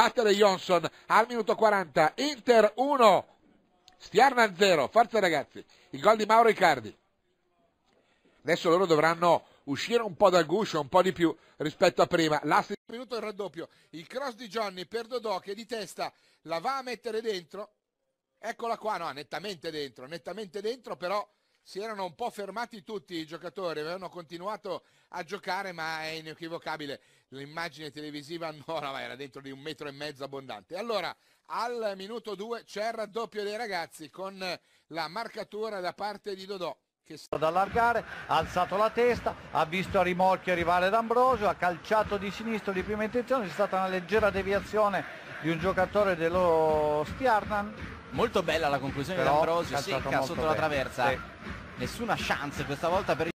battere Johnson al minuto 40, Inter 1, Stiarna 0, forza ragazzi, il gol di Mauro Icardi. Adesso loro dovranno uscire un po' dal guscio, un po' di più rispetto a prima. L'asta di minuto il raddoppio, il cross di Johnny per Dodò che di testa la va a mettere dentro. Eccola qua, no, nettamente dentro, nettamente dentro, però si erano un po' fermati tutti i giocatori, avevano continuato a giocare, ma è inequivocabile. L'immagine televisiva no, no, era dentro di un metro e mezzo abbondante. Allora, al minuto 2 c'è il raddoppio dei ragazzi con la marcatura da parte di Dodò che sta ad allargare, ha alzato la testa, ha visto a rimorchio arrivare D'Ambrosio, ha calciato di sinistro di prima intenzione, c'è stata una leggera deviazione di un giocatore dello Stiarnan. Molto bella la conclusione di D'Ambrosio, secca sotto bene. la traversa. Sì. Nessuna chance questa volta per il...